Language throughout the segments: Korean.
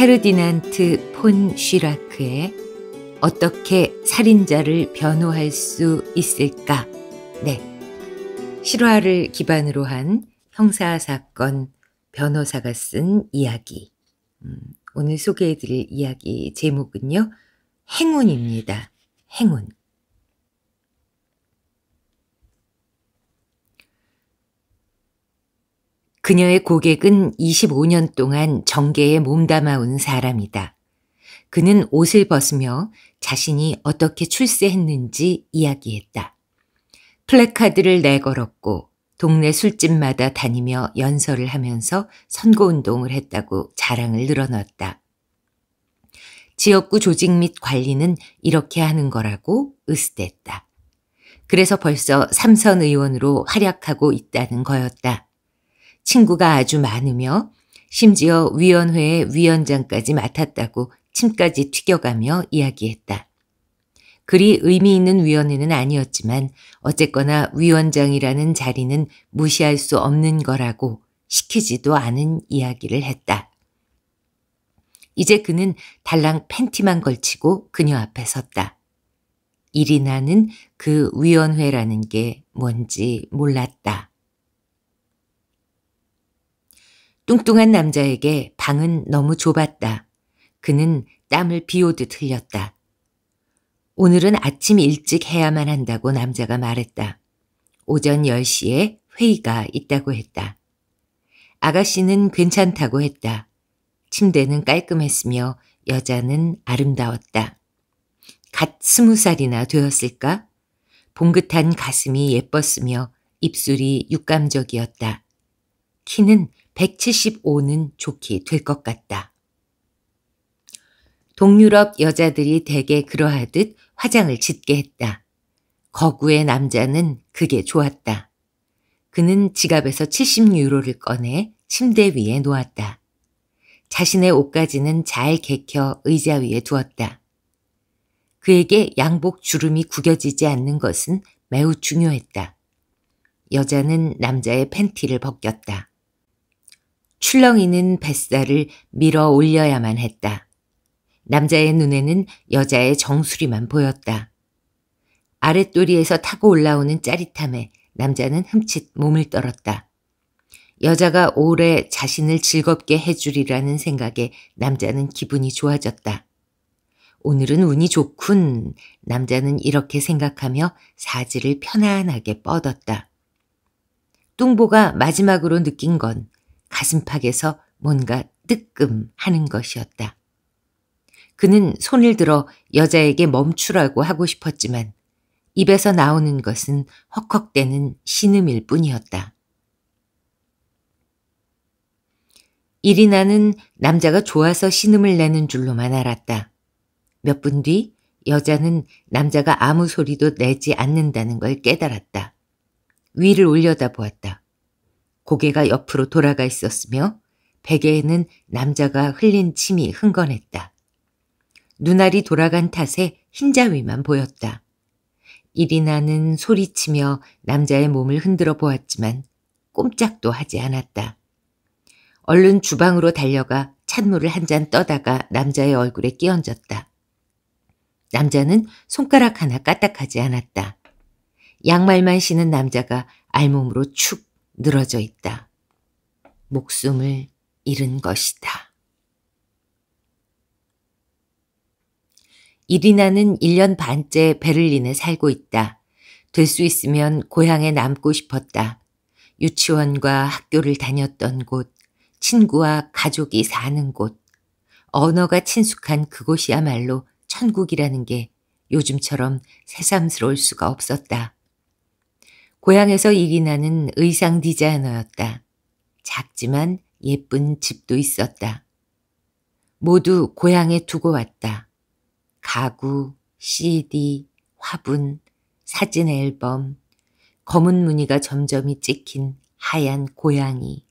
페르디난트 폰 쉬라크의 어떻게 살인자를 변호할 수 있을까? 네. 실화를 기반으로 한 형사 사건 변호사가 쓴 이야기. 음, 오늘 소개해드릴 이야기 제목은요. 행운입니다. 행운. 그녀의 고객은 25년 동안 정계에 몸담아온 사람이다. 그는 옷을 벗으며 자신이 어떻게 출세했는지 이야기했다. 플래카드를 내걸었고 동네 술집마다 다니며 연설을 하면서 선거운동을 했다고 자랑을 늘어놨다. 지역구 조직 및 관리는 이렇게 하는 거라고 으스댔다. 그래서 벌써 삼선 의원으로 활약하고 있다는 거였다. 친구가 아주 많으며 심지어 위원회의 위원장까지 맡았다고 침까지 튀겨가며 이야기했다. 그리 의미 있는 위원회는 아니었지만 어쨌거나 위원장이라는 자리는 무시할 수 없는 거라고 시키지도 않은 이야기를 했다. 이제 그는 달랑 팬티만 걸치고 그녀 앞에 섰다. 이리나는 그 위원회라는 게 뭔지 몰랐다. 뚱뚱한 남자에게 방은 너무 좁았다. 그는 땀을 비오듯 흘렸다. 오늘은 아침 일찍 해야만 한다고 남자가 말했다. 오전 10시에 회의가 있다고 했다. 아가씨는 괜찮다고 했다. 침대는 깔끔했으며 여자는 아름다웠다. 갓 스무 살이나 되었을까? 봉긋한 가슴이 예뻤으며 입술이 육감적이었다. 키는 175는 좋게 될 것 같다. 동유럽 여자들이 대개 그러하듯 화장을 짓게 했다. 거구의 남자는 그게 좋았다. 그는 지갑에서 70유로를 꺼내 침대 위에 놓았다. 자신의 옷까지는 잘 개켜 의자 위에 두었다. 그에게 양복 주름이 구겨지지 않는 것은 매우 중요했다. 여자는 남자의 팬티를 벗겼다. 출렁이는 뱃살을 밀어 올려야만 했다. 남자의 눈에는 여자의 정수리만 보였다. 아랫도리에서 타고 올라오는 짜릿함에 남자는 흠칫 몸을 떨었다. 여자가 오래 자신을 즐겁게 해주리라는 생각에 남자는 기분이 좋아졌다. 오늘은 운이 좋군. 남자는 이렇게 생각하며 사지를 편안하게 뻗었다. 뚱보가 마지막으로 느낀 건 가슴팍에서 뭔가 뜨끔 하는 것이었다. 그는 손을 들어 여자에게 멈추라고 하고 싶었지만 입에서 나오는 것은 헉헉대는 신음일 뿐이었다. 이리나는 남자가 좋아서 신음을 내는 줄로만 알았다. 몇 분 뒤 여자는 남자가 아무 소리도 내지 않는다는 걸 깨달았다. 위를 올려다 보았다. 고개가 옆으로 돌아가 있었으며 베개에는 남자가 흘린 침이 흥건했다. 눈알이 돌아간 탓에 흰자위만 보였다. 이리나는 소리치며 남자의 몸을 흔들어 보았지만 꼼짝도 하지 않았다. 얼른 주방으로 달려가 찬물을 한 잔 떠다가 남자의 얼굴에 끼얹었다. 남자는 손가락 하나 까딱하지 않았다. 양말만 신은 남자가 알몸으로 축 늘어져 있다. 목숨을 잃은 것이다. 이리나는 1년 반째 베를린에 살고 있다. 될 수 있으면 고향에 남고 싶었다. 유치원과 학교를 다녔던 곳, 친구와 가족이 사는 곳, 언어가 친숙한 그곳이야말로 천국이라는 게 요즘처럼 새삼스러울 수가 없었다. 고향에서 일이 나는 의상 디자이너였다. 작지만 예쁜 집도 있었다. 모두 고향에 두고 왔다. 가구, CD, 화분, 사진 앨범, 검은 무늬가 점점이 찍힌 하얀 고양이.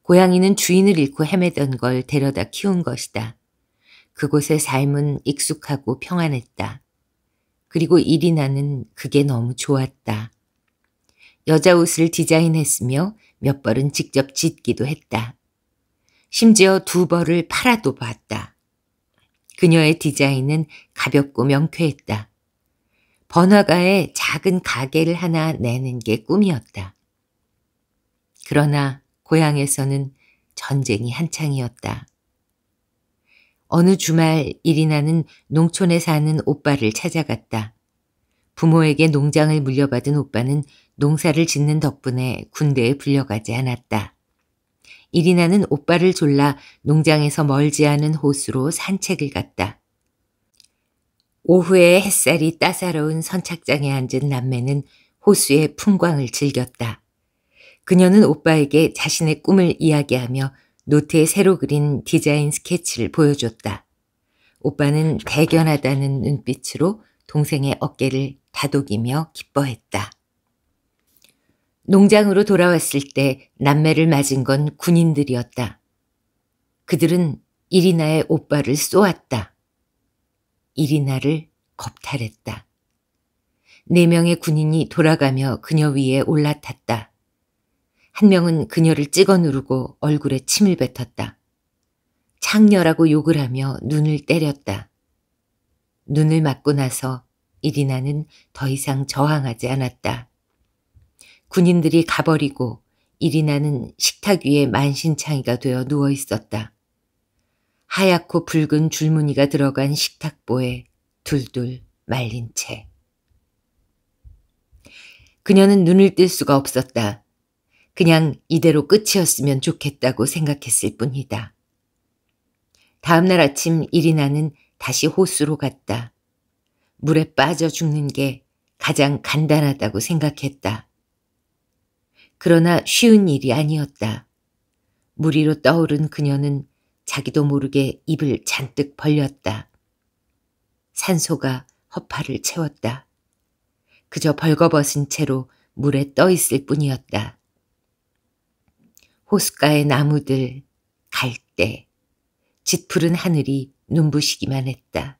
고양이는 주인을 잃고 헤매던 걸 데려다 키운 것이다. 그곳의 삶은 익숙하고 평안했다. 그리고 일이 나는 그게 너무 좋았다. 여자 옷을 디자인했으며 몇 벌은 직접 짓기도 했다. 심지어 두 벌을 팔아도 봤다. 그녀의 디자인은 가볍고 명쾌했다. 번화가에 작은 가게를 하나 내는 게 꿈이었다. 그러나 고향에서는 전쟁이 한창이었다. 어느 주말 일이나는 농촌에 사는 오빠를 찾아갔다. 부모에게 농장을 물려받은 오빠는 농사를 짓는 덕분에 군대에 불려가지 않았다. 이리나는 오빠를 졸라 농장에서 멀지 않은 호수로 산책을 갔다. 오후에 햇살이 따사로운 선착장에 앉은 남매는 호수의 풍광을 즐겼다. 그녀는 오빠에게 자신의 꿈을 이야기하며 노트에 새로 그린 디자인 스케치를 보여줬다. 오빠는 대견하다는 눈빛으로 동생의 어깨를 다독이며 기뻐했다. 농장으로 돌아왔을 때 남매를 맞은 건 군인들이었다. 그들은 이리나의 오빠를 쏘았다. 이리나를 겁탈했다. 네 명의 군인이 돌아가며 그녀 위에 올라탔다. 한 명은 그녀를 찍어 누르고 얼굴에 침을 뱉었다. 창녀라고 욕을 하며 눈을 때렸다. 눈을 맞고 나서 이리나는 더 이상 저항하지 않았다. 군인들이 가버리고 이리나는 식탁 위에 만신창이가 되어 누워 있었다. 하얗고 붉은 줄무늬가 들어간 식탁보에 둘둘 말린 채. 그녀는 눈을 뜰 수가 없었다. 그냥 이대로 끝이었으면 좋겠다고 생각했을 뿐이다. 다음날 아침 이리나는 다시 호수로 갔다. 물에 빠져 죽는 게 가장 간단하다고 생각했다. 그러나 쉬운 일이 아니었다. 물 위로 떠오른 그녀는 자기도 모르게 입을 잔뜩 벌렸다. 산소가 허파를 채웠다. 그저 벌거벗은 채로 물에 떠 있을 뿐이었다. 호숫가의 나무들, 갈대, 짙푸른 하늘이 눈부시기만 했다.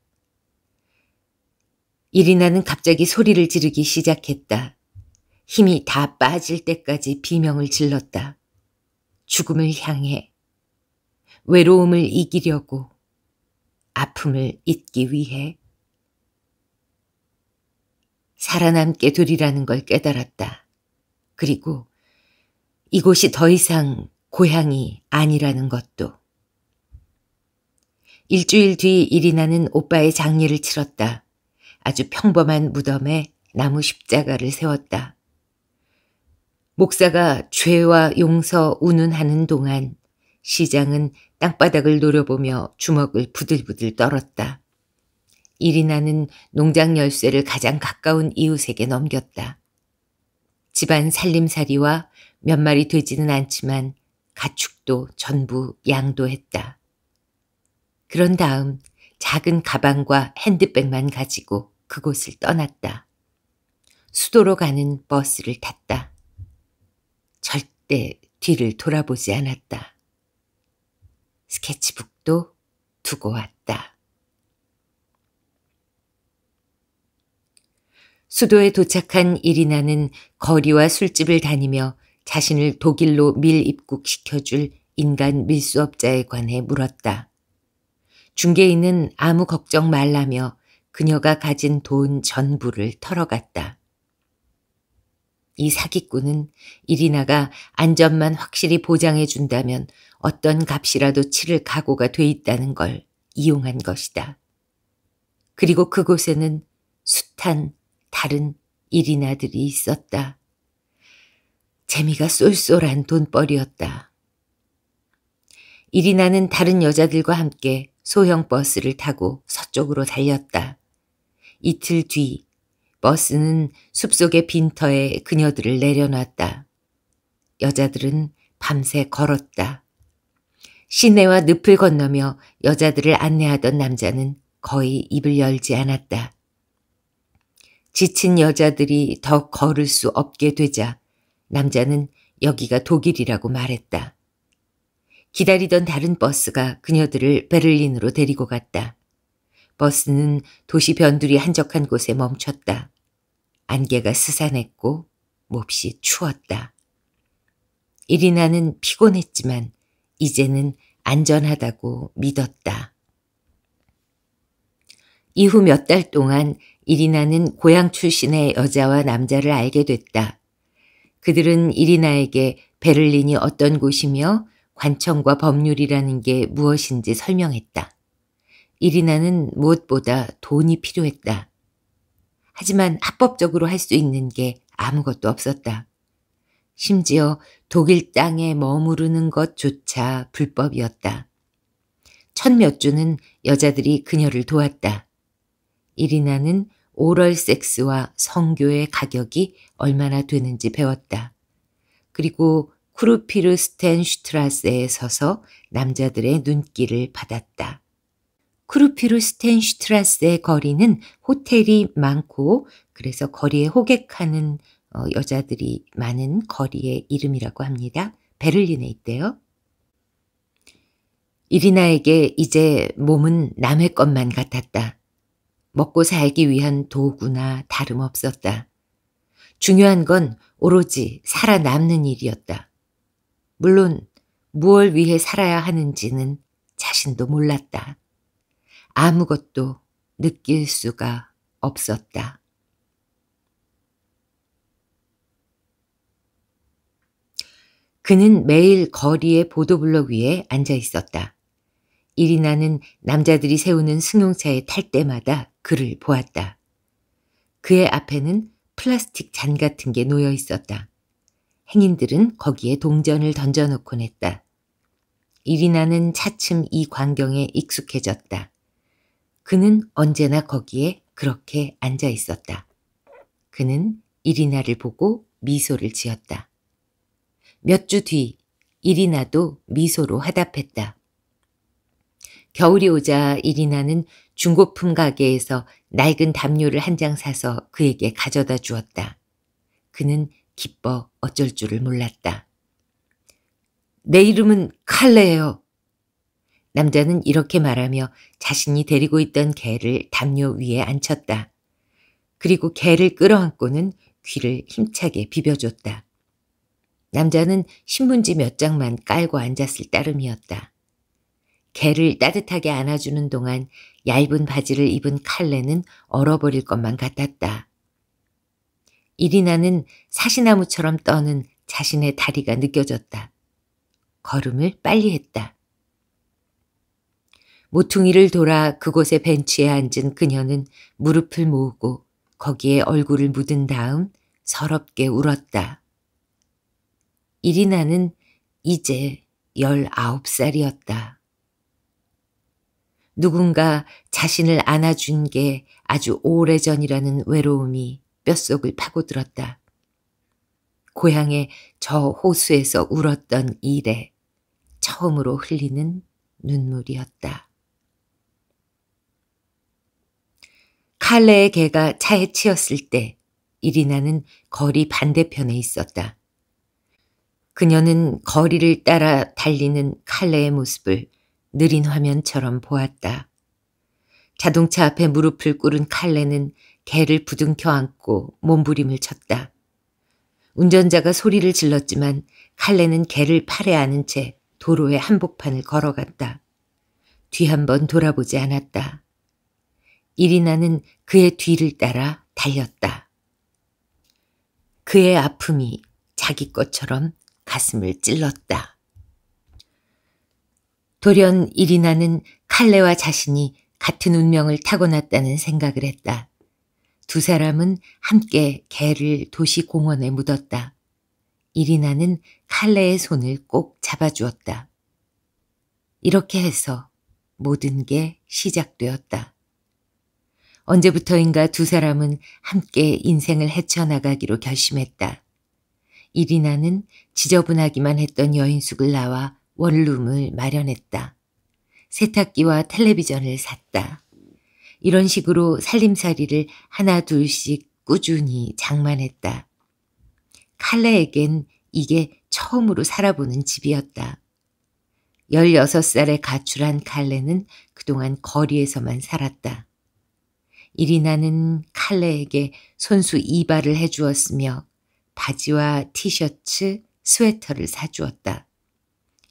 이리나는 갑자기 소리를 지르기 시작했다. 힘이 다 빠질 때까지 비명을 질렀다. 죽음을 향해. 외로움을 이기려고. 아픔을 잊기 위해. 살아남게 되리라는 걸 깨달았다. 그리고 이곳이 더 이상 고향이 아니라는 것도. 일주일 뒤이리 나는 오빠의 장례를 치렀다. 아주 평범한 무덤에 나무 십자가를 세웠다. 목사가 죄와 용서 운운하는 동안 시장은 땅바닥을 노려보며 주먹을 부들부들 떨었다. 이리 나는 농장 열쇠를 가장 가까운 이웃에게 넘겼다. 집안 살림살이와 몇 마리 되지는 않지만 가축도 전부 양도했다. 그런 다음 작은 가방과 핸드백만 가지고 그곳을 떠났다. 수도로 가는 버스를 탔다. 절대 뒤를 돌아보지 않았다. 스케치북도 두고 왔다. 수도에 도착한 이리나는 거리와 술집을 다니며 자신을 독일로 밀입국시켜줄 인간 밀수업자에 관해 물었다. 중개인은 아무 걱정 말라며 그녀가 가진 돈 전부를 털어갔다. 이 사기꾼은 이리나가 안전만 확실히 보장해 준다면 어떤 값이라도 치를 각오가 돼 있다는 걸 이용한 것이다. 그리고 그곳에는 숱한 다른 일이나들이 있었다. 재미가 쏠쏠한 돈벌이였다. 이리나는 다른 여자들과 함께 소형 버스를 타고 서쪽으로 달렸다. 이틀 뒤 버스는 숲속의 빈터에 그녀들을 내려놨다. 여자들은 밤새 걸었다. 시내와 늪을 건너며 여자들을 안내하던 남자는 거의 입을 열지 않았다. 지친 여자들이 더 걸을 수 없게 되자 남자는 여기가 독일이라고 말했다. 기다리던 다른 버스가 그녀들을 베를린으로 데리고 갔다. 버스는 도시 변두리 한적한 곳에 멈췄다. 안개가 스산했고 몹시 추웠다. 이리나는 피곤했지만 이제는 안전하다고 믿었다. 이후 몇 달 동안 이리나는 고향 출신의 여자와 남자를 알게 됐다. 그들은 이리나에게 베를린이 어떤 곳이며 관청과 법률이라는 게 무엇인지 설명했다. 이리나는 무엇보다 돈이 필요했다. 하지만 합법적으로 할 수 있는 게 아무것도 없었다. 심지어 독일 땅에 머무르는 것조차 불법이었다. 첫 몇 주는 여자들이 그녀를 도왔다. 이리나는 오럴 섹스와 성교의 가격이 얼마나 되는지 배웠다. 그리고 크루피르 스텐슈트라스에 서서 남자들의 눈길을 받았다. 크루피르 스텐슈트라스의 거리는 호텔이 많고 그래서 거리에 호객하는 어, 여자들이 많은 거리의 이름이라고 합니다. 베를린에 있대요. 이리나에게 이제 몸은 남의 것만 같았다. 먹고 살기 위한 도구나 다름없었다. 중요한 건 오로지 살아남는 일이었다. 물론 무엇 위해 살아야 하는지는 자신도 몰랐다. 아무것도 느낄 수가 없었다. 그는 매일 거리의 보도블럭 위에 앉아 있었다. 이리나는 남자들이 세우는 승용차에 탈 때마다 그를 보았다. 그의 앞에는 플라스틱 잔 같은 게 놓여 있었다. 행인들은 거기에 동전을 던져놓곤 했다. 이리나는 차츰 이 광경에 익숙해졌다. 그는 언제나 거기에 그렇게 앉아 있었다. 그는 이리나를 보고 미소를 지었다. 몇 주 뒤 이리나도 미소로 화답했다. 겨울이 오자 이리나는 중고품 가게에서 낡은 담요를 한 장 사서 그에게 가져다 주었다. 그는 기뻐 어쩔 줄을 몰랐다. 내 이름은 칼레예요. 남자는 이렇게 말하며 자신이 데리고 있던 개를 담요 위에 앉혔다. 그리고 개를 끌어안고는 귀를 힘차게 비벼줬다. 남자는 신문지 몇 장만 깔고 앉았을 따름이었다. 개를 따뜻하게 안아주는 동안 얇은 바지를 입은 칼레는 얼어버릴 것만 같았다. 이리나는 사시나무처럼 떠는 자신의 다리가 느껴졌다. 걸음을 빨리 했다. 모퉁이를 돌아 그곳의 벤치에 앉은 그녀는 무릎을 모으고 거기에 얼굴을 묻은 다음 서럽게 울었다. 이리나는 이제 열아홉 살이었다. 누군가 자신을 안아준 게 아주 오래전이라는 외로움이 뼛속을 파고들었다. 고향의 저 호수에서 울었던 일에 처음으로 흘리는 눈물이었다. 칼레의 개가 차에 치였을 때 이리나는 거리 반대편에 있었다. 그녀는 거리를 따라 달리는 칼레의 모습을 느린 화면처럼 보았다. 자동차 앞에 무릎을 꿇은 칼레는 개를 부둥켜 안고 몸부림을 쳤다. 운전자가 소리를 질렀지만 칼레는 개를 팔에 안은 채 도로의 한복판을 걸어갔다. 뒤 한 번 돌아보지 않았다. 이리나는 그의 뒤를 따라 달렸다. 그의 아픔이 자기 것처럼 가슴을 찔렀다. 돌연 이리나는 칼레와 자신이 같은 운명을 타고났다는 생각을 했다. 두 사람은 함께 개를 도시 공원에 묻었다. 이리나는 칼레의 손을 꼭 잡아주었다. 이렇게 해서 모든 게 시작되었다. 언제부터인가 두 사람은 함께 인생을 헤쳐나가기로 결심했다. 이리나는 지저분하기만 했던 여인숙을 나와 원룸을 마련했다. 세탁기와 텔레비전을 샀다. 이런 식으로 살림살이를 하나 둘씩 꾸준히 장만했다. 칼레에겐 이게 처음으로 살아보는 집이었다. 16살에 가출한 칼레는 그동안 거리에서만 살았다. 이리나는 칼레에게 손수 이발을 해주었으며 바지와 티셔츠, 스웨터를 사주었다.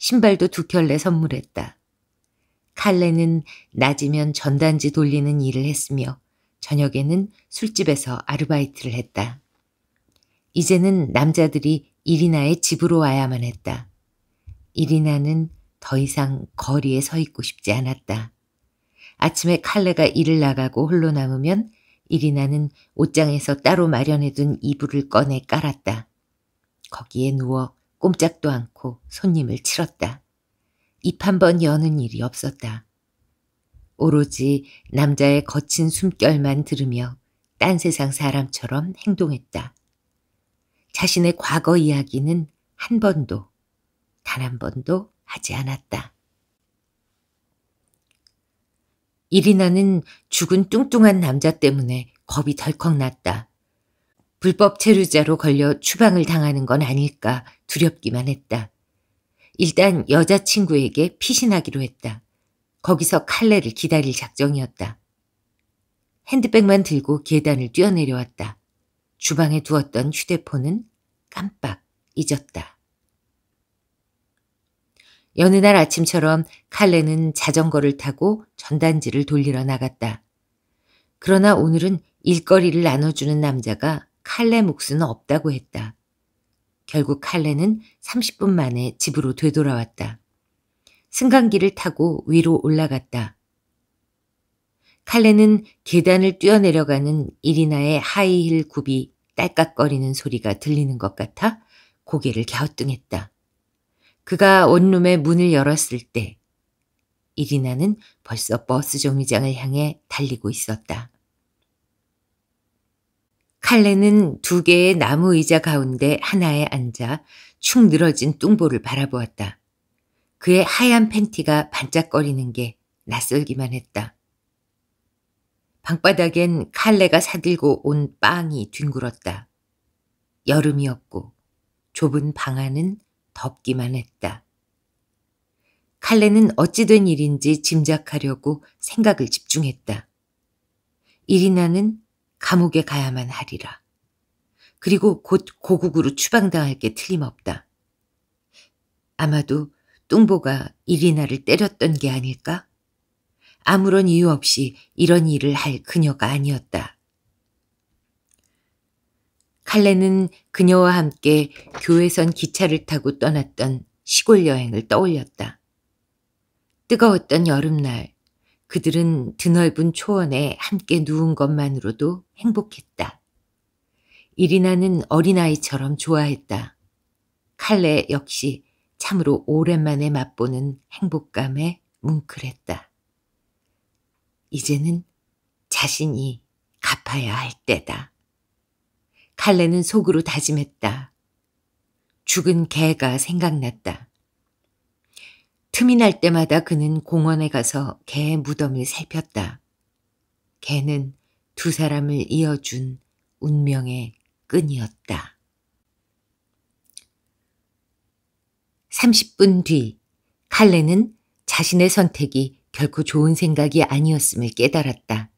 신발도 두 켤레 선물했다. 칼레는 낮이면 전단지 돌리는 일을 했으며 저녁에는 술집에서 아르바이트를 했다. 이제는 남자들이 이리나의 집으로 와야만 했다. 이리나는 더 이상 거리에 서 있고 싶지 않았다. 아침에 칼레가 일을 나가고 홀로 남으면 이리나는 옷장에서 따로 마련해둔 이불을 꺼내 깔았다. 거기에 누워 꼼짝도 않고 손님을 치렀다. 입 한 번 여는 일이 없었다. 오로지 남자의 거친 숨결만 들으며 딴 세상 사람처럼 행동했다. 자신의 과거 이야기는 한 번도, 단 한 번도 하지 않았다. 이리나는 죽은 뚱뚱한 남자 때문에 겁이 덜컥 났다. 불법 체류자로 걸려 추방을 당하는 건 아닐까 두렵기만 했다. 일단 여자친구에게 피신하기로 했다. 거기서 칼레를 기다릴 작정이었다. 핸드백만 들고 계단을 뛰어내려왔다. 주방에 두었던 휴대폰은 깜빡 잊었다. 여느 날 아침처럼 칼레는 자전거를 타고 전단지를 돌리러 나갔다. 그러나 오늘은 일거리를 나눠주는 남자가 칼레 목수는 없다고 했다. 결국 칼레는 30분 만에 집으로 되돌아왔다. 승강기를 타고 위로 올라갔다. 칼레는 계단을 뛰어내려가는 이리나의 하이힐 굽이 딸깍거리는 소리가 들리는 것 같아 고개를 갸우뚱했다. 그가 원룸의 문을 열었을 때 이리나는 벌써 버스 정류장을 향해 달리고 있었다. 칼레는 두 개의 나무 의자 가운데 하나에 앉아 축 늘어진 뚱보를 바라보았다. 그의 하얀 팬티가 반짝거리는 게 낯설기만 했다. 방바닥엔 칼레가 사들고 온 빵이 뒹굴었다. 여름이었고 좁은 방 안은 덥기만 했다. 칼레는 어찌된 일인지 짐작하려고 생각을 집중했다. 이리나는 감옥에 가야만 하리라. 그리고 곧 고국으로 추방당할 게 틀림없다. 아마도 뚱보가 이리나를 때렸던 게 아닐까? 아무런 이유 없이 이런 일을 할 그녀가 아니었다. 칼레는 그녀와 함께 교회선 기차를 타고 떠났던 시골 여행을 떠올렸다. 뜨거웠던 여름날 그들은 드넓은 초원에 함께 누운 것만으로도 행복했다. 이리나는 어린아이처럼 좋아했다. 칼레 역시 참으로 오랜만에 맛보는 행복감에 뭉클했다. 이제는 자신이 갚아야 할 때다. 칼레는 속으로 다짐했다. 죽은 개가 생각났다. 틈이 날 때마다 그는 공원에 가서 개의 무덤을 살폈다. 개는 두 사람을 이어준 운명의 끈이었다. 30분 뒤 칼레는 자신의 선택이 결코 좋은 생각이 아니었음을 깨달았다.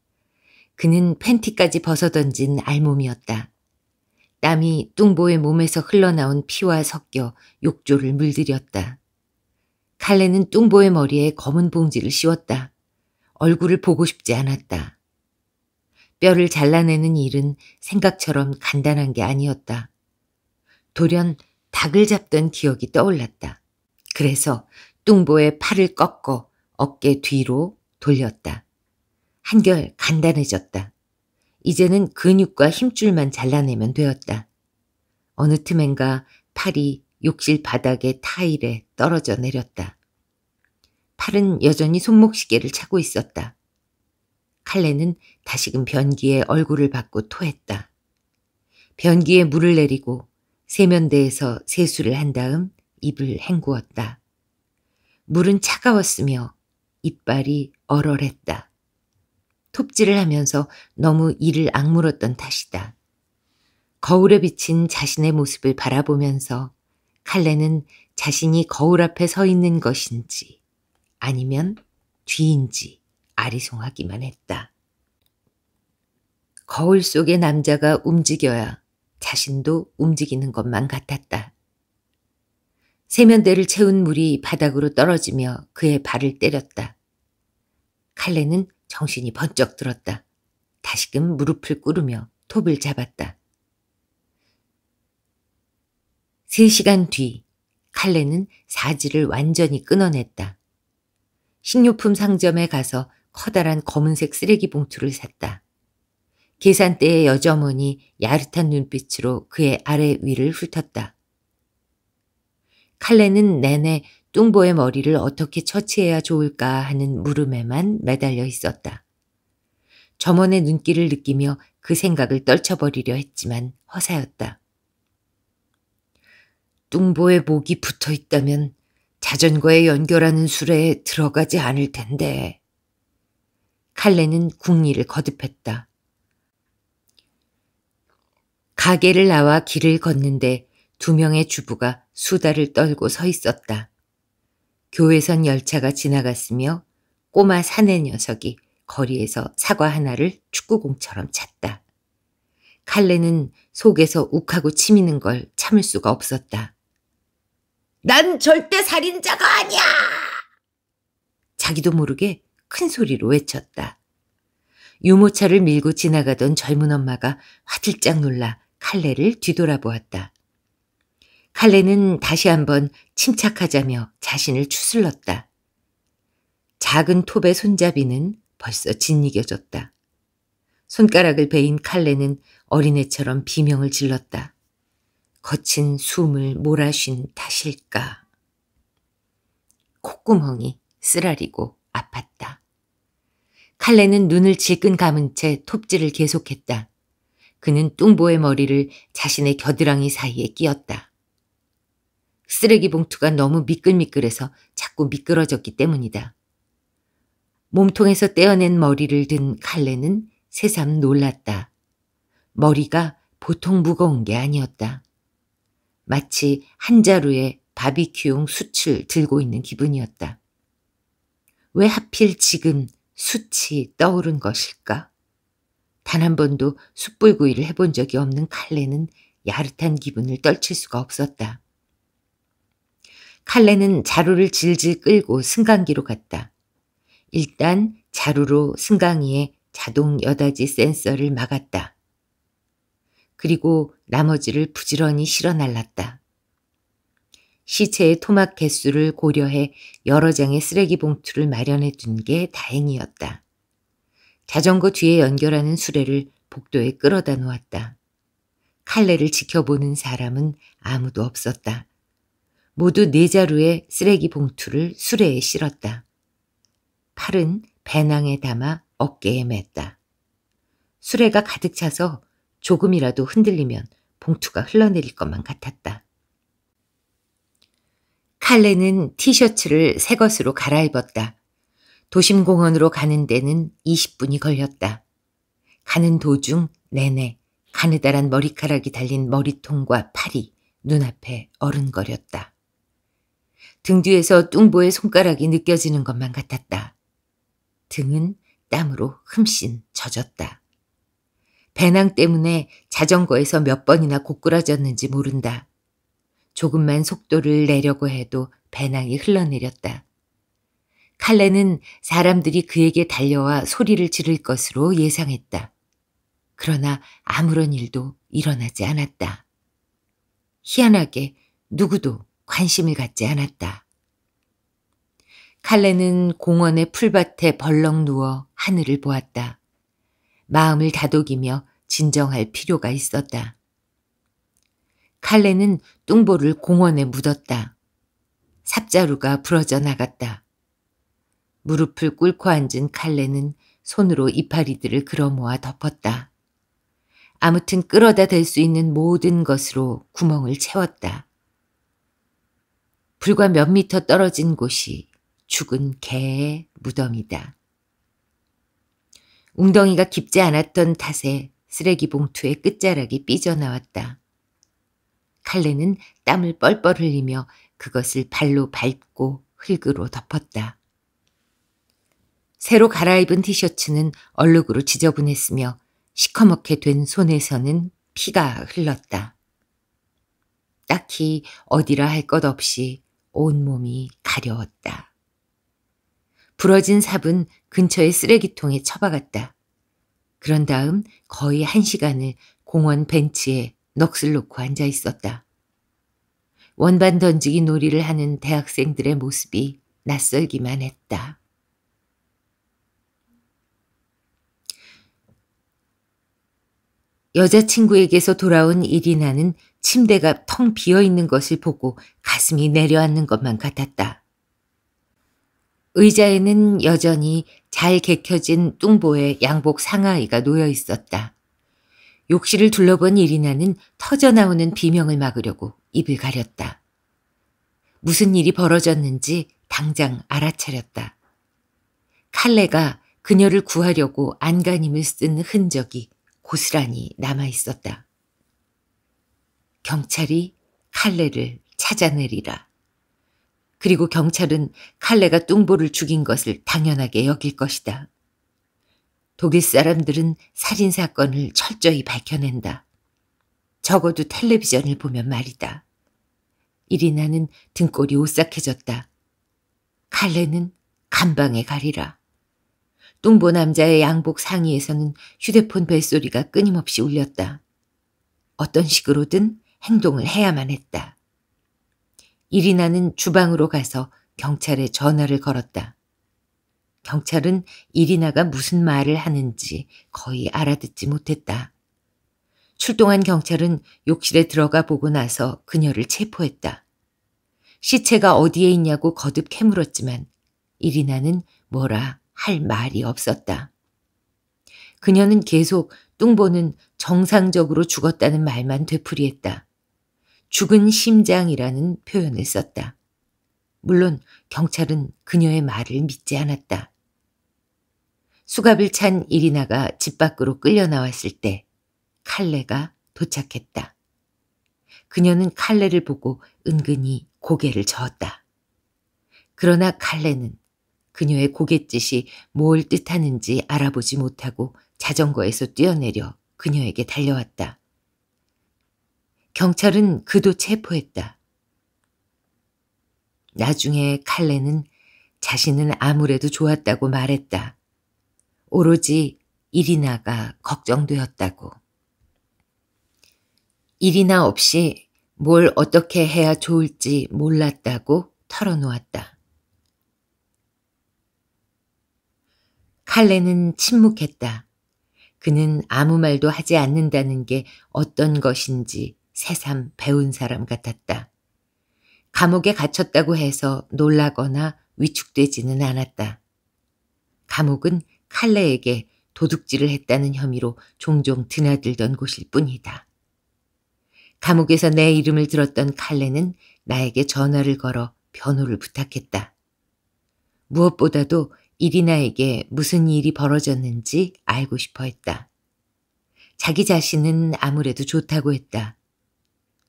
그는 팬티까지 벗어던진 알몸이었다. 땀이 뚱보의 몸에서 흘러나온 피와 섞여 욕조를 물들였다. 칼레는 뚱보의 머리에 검은 봉지를 씌웠다. 얼굴을 보고 싶지 않았다. 뼈를 잘라내는 일은 생각처럼 간단한 게 아니었다. 돌연 닭을 잡던 기억이 떠올랐다. 그래서 뚱보의 팔을 꺾어 어깨 뒤로 돌렸다. 한결 간단해졌다. 이제는 근육과 힘줄만 잘라내면 되었다. 어느 틈엔가 팔이 욕실 바닥의 타일에 떨어져 내렸다. 팔은 여전히 손목시계를 차고 있었다. 칼레는 다시금 변기에 얼굴을 받고 토했다. 변기에 물을 내리고 세면대에서 세수를 한 다음 입을 헹구었다. 물은 차가웠으며 이빨이 얼얼했다. 톱질을 하면서 너무 이를 악물었던 탓이다. 거울에 비친 자신의 모습을 바라보면서 칼레는 자신이 거울 앞에 서 있는 것인지 아니면 뒤인지 아리송하기만 했다. 거울 속의 남자가 움직여야 자신도 움직이는 것만 같았다. 세면대를 채운 물이 바닥으로 떨어지며 그의 발을 때렸다. 칼레는 정신이 번쩍 들었다. 다시금 무릎을 꿇으며 톱을 잡았다. 세시간뒤 칼레는 사지를 완전히 끊어냈다. 식료품 상점에 가서 커다란 검은색 쓰레기 봉투를 샀다. 계산대의 여점원이 야릇한 눈빛으로 그의 아래 위를 훑었다. 칼레는 내내 뚱보의 머리를 어떻게 처치해야 좋을까 하는 물음에만 매달려 있었다. 점원의 눈길을 느끼며 그 생각을 떨쳐버리려 했지만 허사였다. 뚱보의 목이 붙어 있다면 자전거에 연결하는 수레에 들어가지 않을 텐데. 칼레는 궁리를 거듭했다. 가게를 나와 길을 걷는데 두 명의 주부가 수다를 떨고 서 있었다. 교회선 열차가 지나갔으며 꼬마 사내 녀석이 거리에서 사과 하나를 축구공처럼 찼다. 칼레는 속에서 욱하고 치미는 걸 참을 수가 없었다. 난 절대 살인자가 아니야! 자기도 모르게 큰 소리로 외쳤다. 유모차를 밀고 지나가던 젊은 엄마가 화들짝 놀라 칼레를 뒤돌아보았다. 칼레는 다시 한번 침착하자며 자신을 추슬렀다. 작은 톱의 손잡이는 벌써 짓이겨졌다. 손가락을 베인 칼레는 어린애처럼 비명을 질렀다. 거친 숨을 몰아쉰 탓일까. 콧구멍이 쓰라리고 아팠다. 칼레는 눈을 질끈 감은 채 톱질을 계속했다. 그는 뚱보의 머리를 자신의 겨드랑이 사이에 끼었다. 쓰레기 봉투가 너무 미끌미끌해서 자꾸 미끄러졌기 때문이다. 몸통에서 떼어낸 머리를 든 칼레는 새삼 놀랐다. 머리가 보통 무거운 게 아니었다. 마치 한 자루의 바비큐용 숯을 들고 있는 기분이었다. 왜 하필 지금 숯이 떠오른 것일까? 단 한 번도 숯불구이를 해본 적이 없는 칼레는 야릇한 기분을 떨칠 수가 없었다. 칼레는 자루를 질질 끌고 승강기로 갔다. 일단 자루로 승강기에 자동 여닫이 센서를 막았다. 그리고 나머지를 부지런히 실어 날랐다. 시체의 토막 개수를 고려해 여러 장의 쓰레기 봉투를 마련해 둔 게 다행이었다. 자전거 뒤에 연결하는 수레를 복도에 끌어다 놓았다. 칼레를 지켜보는 사람은 아무도 없었다. 모두 네 자루의 쓰레기 봉투를 수레에 실었다. 팔은 배낭에 담아 어깨에 맸다. 수레가 가득 차서 조금이라도 흔들리면 봉투가 흘러내릴 것만 같았다. 칼레는 티셔츠를 새 것으로 갈아입었다. 도심공원으로 가는 데는 20분이 걸렸다. 가는 도중 내내 가느다란 머리카락이 달린 머리통과 팔이 눈앞에 어른거렸다. 등 뒤에서 뚱보의 손가락이 느껴지는 것만 같았다. 등은 땀으로 흠씬 젖었다. 배낭 때문에 자전거에서 몇 번이나 고꾸라졌는지 모른다. 조금만 속도를 내려고 해도 배낭이 흘러내렸다. 칼레는 사람들이 그에게 달려와 소리를 지를 것으로 예상했다. 그러나 아무런 일도 일어나지 않았다. 희한하게 누구도 관심을 갖지 않았다. 칼레는 공원의 풀밭에 벌렁 누워 하늘을 보았다. 마음을 다독이며 진정할 필요가 있었다. 칼레는 뚱보를 공원에 묻었다. 삽자루가 부러져 나갔다. 무릎을 꿇고 앉은 칼레는 손으로 이파리들을 그어모아 덮었다. 아무튼 끌어다 댈 수 있는 모든 것으로 구멍을 채웠다. 불과 몇 미터 떨어진 곳이 죽은 개의 무덤이다. 웅덩이가 깊지 않았던 탓에 쓰레기 봉투의 끝자락이 삐져나왔다. 칼레는 땀을 뻘뻘 흘리며 그것을 발로 밟고 흙으로 덮었다. 새로 갈아입은 티셔츠는 얼룩으로 지저분했으며 시커멓게 된 손에서는 피가 흘렀다. 딱히 어디라 할 것 없이 온몸이 가려웠다. 부러진 삽은 근처의 쓰레기통에 처박았다. 그런 다음 거의 한 시간을 공원 벤치에 넋을 놓고 앉아 있었다. 원반 던지기 놀이를 하는 대학생들의 모습이 낯설기만 했다. 여자친구에게서 돌아온 이리나는 침대가 텅 비어 있는 것을 보고 가슴이 내려앉는 것만 같았다. 의자에는 여전히 잘개켜진 뚱보의 양복 상하의가 놓여 있었다. 욕실을 둘러본 이리나는 터져나오는 비명을 막으려고 입을 가렸다. 무슨 일이 벌어졌는지 당장 알아차렸다. 칼레가 그녀를 구하려고 안간힘을 쓴 흔적이 고스란히 남아 있었다. 경찰이 칼레를 찾아내리라. 그리고 경찰은 칼레가 뚱보를 죽인 것을 당연하게 여길 것이다. 독일 사람들은 살인 사건을 철저히 밝혀낸다. 적어도 텔레비전을 보면 말이다. 이리나는 등골이 오싹해졌다. 칼레는 감방에 가리라. 뚱보 남자의 양복 상의에서는 휴대폰 벨소리가 끊임없이 울렸다. 어떤 식으로든 행동을 해야만 했다. 이리나는 주방으로 가서 경찰에 전화를 걸었다. 경찰은 이리나가 무슨 말을 하는지 거의 알아듣지 못했다. 출동한 경찰은 욕실에 들어가 보고 나서 그녀를 체포했다. 시체가 어디에 있냐고 거듭 캐물었지만 이리나는 뭐라 할 말이 없었다. 그녀는 계속 뚱보는 정상적으로 죽었다는 말만 되풀이했다. 죽은 심장이라는 표현을 썼다. 물론 경찰은 그녀의 말을 믿지 않았다. 수갑을 찬 이리나가 집 밖으로 끌려 나왔을 때 칼레가 도착했다. 그녀는 칼레를 보고 은근히 고개를 저었다. 그러나 칼레는 그녀의 고갯짓이 뭘 뜻하는지 알아보지 못하고 자전거에서 뛰어내려 그녀에게 달려왔다. 경찰은 그도 체포했다. 나중에 칼레는 자신은 아무래도 좋았다고 말했다. 오로지 이리나가 걱정되었다고. 이리나 없이 뭘 어떻게 해야 좋을지 몰랐다고 털어놓았다. 칼레는 침묵했다. 그는 아무 말도 하지 않는다는 게 어떤 것인지 새삼 배운 사람 같았다. 감옥에 갇혔다고 해서 놀라거나 위축되지는 않았다. 감옥은 칼레에게 도둑질을 했다는 혐의로 종종 드나들던 곳일 뿐이다. 감옥에서 내 이름을 들었던 칼레는 나에게 전화를 걸어 변호를 부탁했다. 무엇보다도 이리나에게 무슨 일이 벌어졌는지 알고 싶어 했다. 자기 자신은 아무래도 좋다고 했다.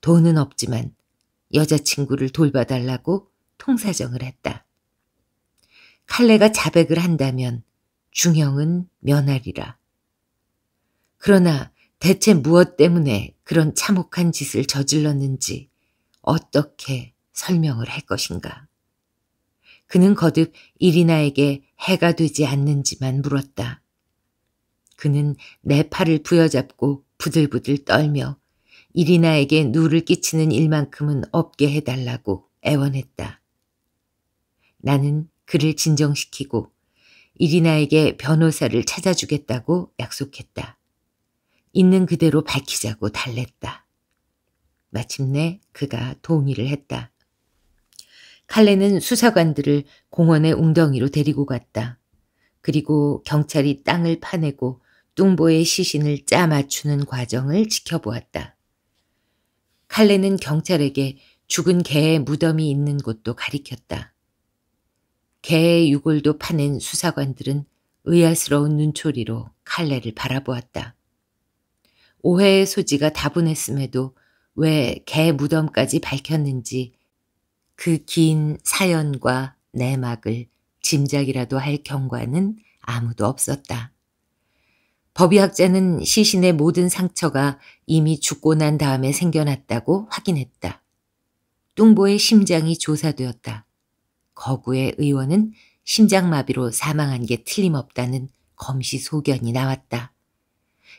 돈은 없지만 여자친구를 돌봐달라고 통사정을 했다. 칼레가 자백을 한다면 중형은 면하리라. 그러나 대체 무엇 때문에 그런 참혹한 짓을 저질렀는지 어떻게 설명을 할 것인가. 그는 거듭 이리나에게 해가 되지 않는지만 물었다. 그는 내 팔을 부여잡고 부들부들 떨며 이리나에게 누를 끼치는 일만큼은 없게 해달라고 애원했다. 나는 그를 진정시키고 이리나에게 변호사를 찾아주겠다고 약속했다. 있는 그대로 밝히자고 달랬다. 마침내 그가 동의를 했다. 칼레는 수사관들을 공원의 웅덩이로 데리고 갔다. 그리고 경찰이 땅을 파내고 뚱보의 시신을 짜 맞추는 과정을 지켜보았다. 칼레는 경찰에게 죽은 개의 무덤이 있는 곳도 가리켰다. 개의 유골도 파낸 수사관들은 의아스러운 눈초리로 칼레를 바라보았다. 오해의 소지가 다분했음에도 왜 개 무덤까지 밝혔는지 그 긴 사연과 내막을 짐작이라도 할 경과는 아무도 없었다. 법의학자는 시신의 모든 상처가 이미 죽고 난 다음에 생겨났다고 확인했다. 뚱보의 심장이 조사되었다. 거구의 의원은 심장마비로 사망한 게 틀림없다는 검시 소견이 나왔다.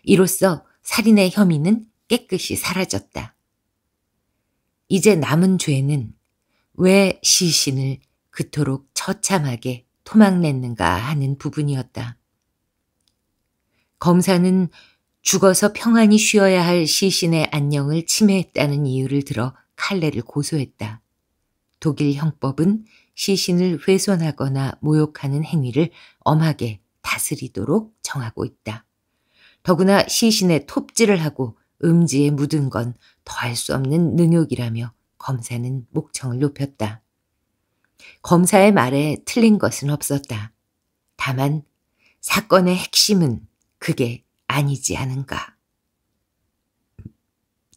이로써 살인의 혐의는 깨끗이 사라졌다. 이제 남은 죄는 왜 시신을 그토록 처참하게 토막냈는가 하는 부분이었다. 검사는 죽어서 평안히 쉬어야 할 시신의 안녕을 침해했다는 이유를 들어 칼레를 고소했다. 독일 형법은 시신을 훼손하거나 모욕하는 행위를 엄하게 다스리도록 정하고 있다. 더구나 시신에 톱질을 하고 음지에 묻은 건 더할 수 없는 능욕이라며 검사는 목청을 높였다. 검사의 말에 틀린 것은 없었다. 다만 사건의 핵심은 그게 아니지 않은가.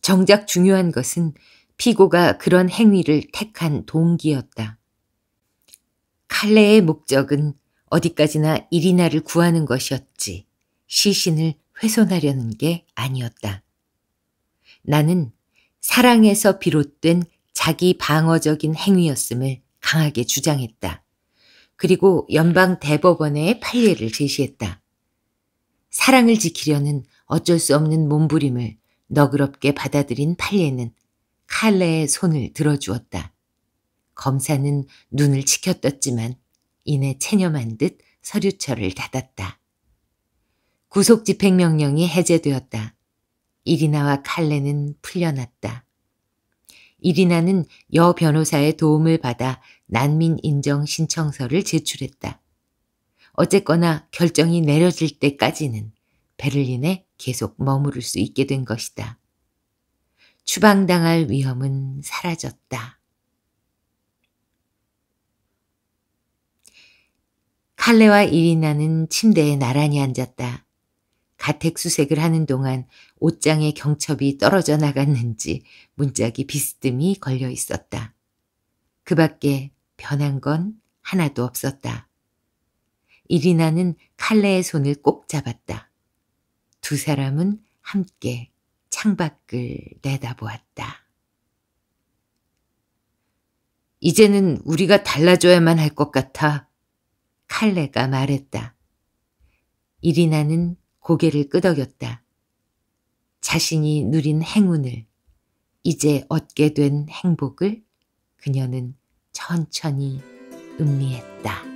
정작 중요한 것은 피고가 그런 행위를 택한 동기였다. 칼레의 목적은 어디까지나 이리나를 구하는 것이었지 시신을 훼손하려는 게 아니었다. 나는 사랑에서 비롯된 자기 방어적인 행위였음을 강하게 주장했다. 그리고 연방 대법원에 판례를 제시했다. 사랑을 지키려는 어쩔 수 없는 몸부림을 너그럽게 받아들인 팔레는 칼레의 손을 들어주었다. 검사는 눈을 치켜떴지만 이내 체념한 듯 서류철을 닫았다. 구속 집행명령이 해제되었다. 이리나와 칼레는 풀려났다. 이리나는 여 변호사의 도움을 받아 난민 인정 신청서를 제출했다. 어쨌거나 결정이 내려질 때까지는 베를린에 계속 머무를 수 있게 된 것이다. 추방당할 위험은 사라졌다. 칼레와 이리나는 침대에 나란히 앉았다. 가택 수색을 하는 동안 옷장의 경첩이 떨어져 나갔는지 문짝이 비스듬히 걸려 있었다. 그 밖에 변한 건 하나도 없었다. 이리나는 칼레의 손을 꼭 잡았다. 두 사람은 함께 창밖을 내다보았다. 이제는 우리가 달라져야만 할 것 같아. 칼레가 말했다. 이리나는 고개를 끄덕였다. 자신이 누린 행운을, 이제 얻게 된 행복을 그녀는 천천히 음미했다.